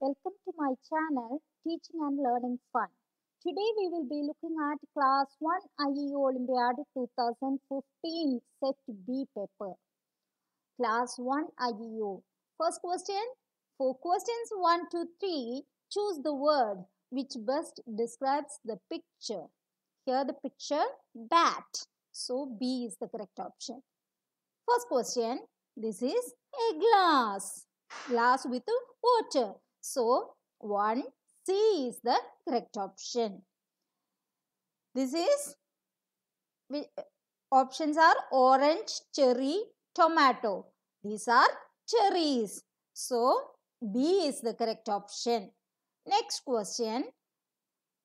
Welcome to my channel Teaching and Learning Fun. Today we will be looking at Class 1 IEO Olympiad 2015 Set B paper. Class 1 IEO. First question. For questions 1 to 3, choose the word which best describes the picture. Here the picture bat. So B is the correct option. First question. This is a glass. Glass with water so, 1 C is the correct option. This is options are orange, cherry, tomato. These are cherries. So, B is the correct option. Next question.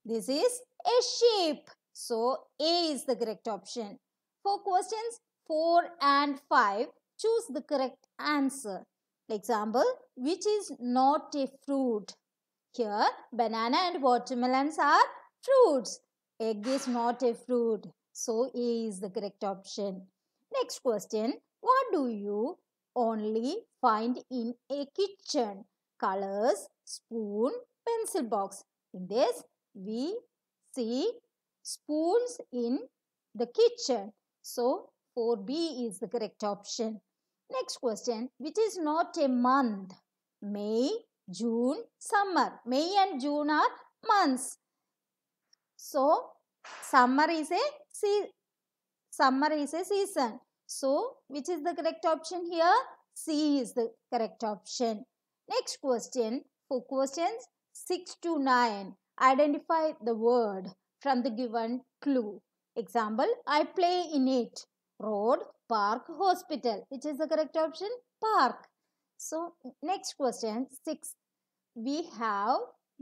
This is a shape. So, A is the correct option. For questions 4 and 5, choose the correct answer. Example, which is not a fruit. Here, banana and watermelons are fruits. Egg is not a fruit. So, A is the correct option. Next question, what do you only find in a kitchen? Colors, spoon, pencil box. In this, we see spoons in the kitchen. So, 4B is the correct option. Next question, which is not a month? May, June, summer. May and June are months. So, summer is a summer is a season. So, which is the correct option here? C is the correct option. Next question, for questions 6 to 9, identify the word from the given clue. Example, I play in it road, park, hospital. Which is the correct option? Park. So, next question 6. We have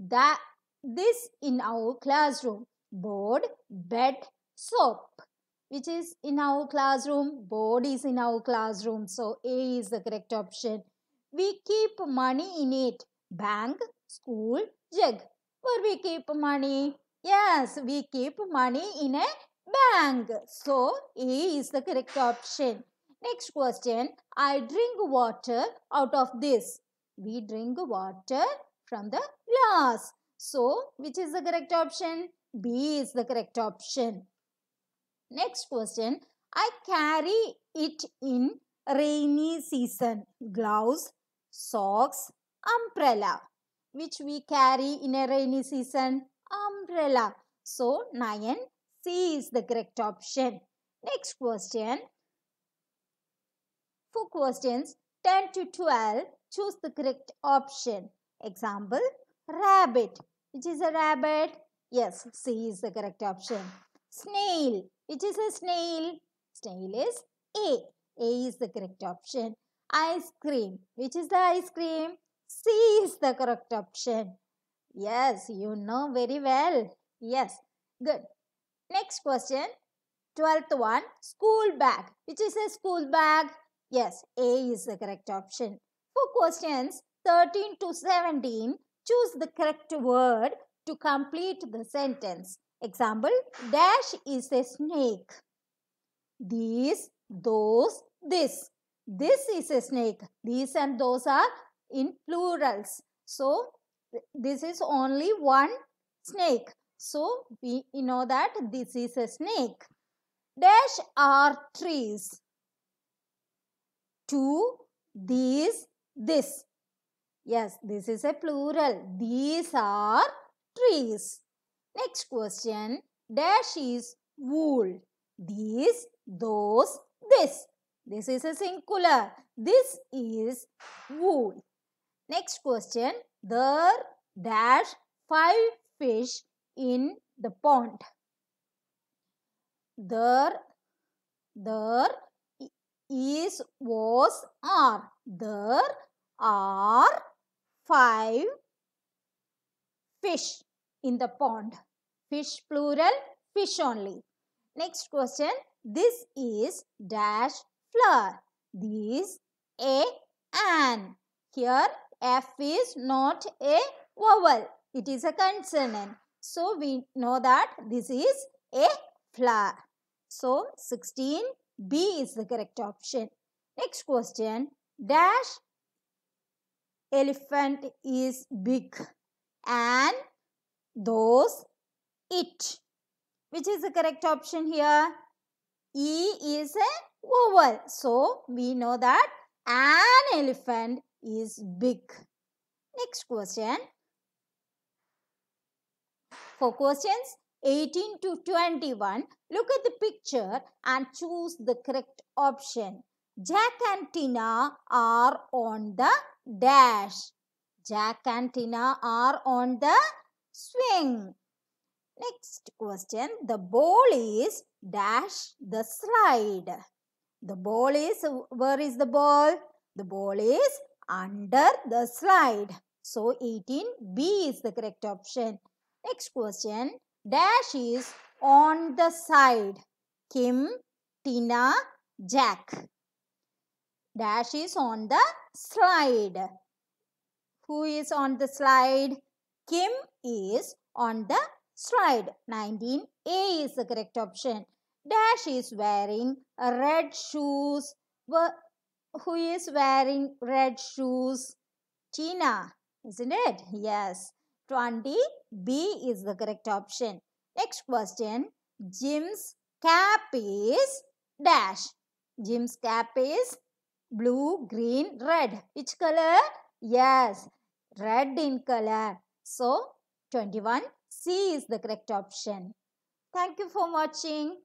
that this in our classroom. Board, bed, soap. Which is in our classroom? Board is in our classroom. So, A is the correct option. We keep money in it. Bank, school, jug. Where we keep money? Yes, we keep money in a bank. So, A is the correct option. Next question, I drink water out of this. We drink water from the glass. So, which is the correct option? B is the correct option. Next question, I carry it in rainy season. Gloves, socks, umbrella. Which we carry in a rainy season? Umbrella. So, 9 C is the correct option. Next question. For questions 10 to 12, choose the correct option. Example, rabbit. Which is a rabbit? Yes, C is the correct option. Snail. Which is a snail? Snail is A. A is the correct option. Ice cream. Which is the ice cream? C is the correct option. Yes, you know very well. Yes, good. Next question. Twelfth one. School bag. Which is a school bag? Yes, A is the correct option. For questions 13 to 17, choose the correct word to complete the sentence. Example, dash is a snake. These, those, this. This is a snake. These and those are in plurals. So, this is only one snake. So, we know that this is a snake. Dash are trees. Two these, this. Yes, this is a plural. These are trees. Next question. Dash is wool. These, those, this. This is a singular. This is wool. Next question. There dash five fish in the pond. There, there is, was, are. There are five fish in the pond. Fish plural, fish only. Next question. This is dash flower. This a an. Here F is not a vowel. It is a consonant. So, we know that this is a flower. So, 16B is the correct option. Next question, dash elephant is big and those it. Which is the correct option here? E is a vowel. So, we know that an elephant is big. Next question. For questions 18 to 21, look at the picture and choose the correct option. Jack and Tina are on the dash. Jack and Tina are on the swing. Next question. The ball is dash the slide. The ball is, where is the ball? The ball is under the slide. So 18B is the correct option. Next question. Dash is on the side. Kim, Tina, Jack. Dash is on the slide. Who is on the slide? Kim is on the slide. 19A is the correct option. Dash is wearing red shoes. Who is wearing red shoes? Tina, isn't it? Yes. 20. B is the correct option. Next question. Jim's cap is dash. Jim's cap is blue, green, red. Which color? Yes, red in color. So, 21. C is the correct option. Thank you for watching.